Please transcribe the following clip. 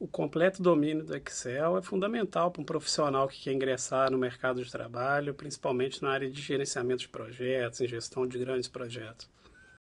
o completo domínio do Excel é fundamental para um profissional que quer ingressar no mercado de trabalho, principalmente na área de gerenciamento de projetos, em gestão de grandes projetos.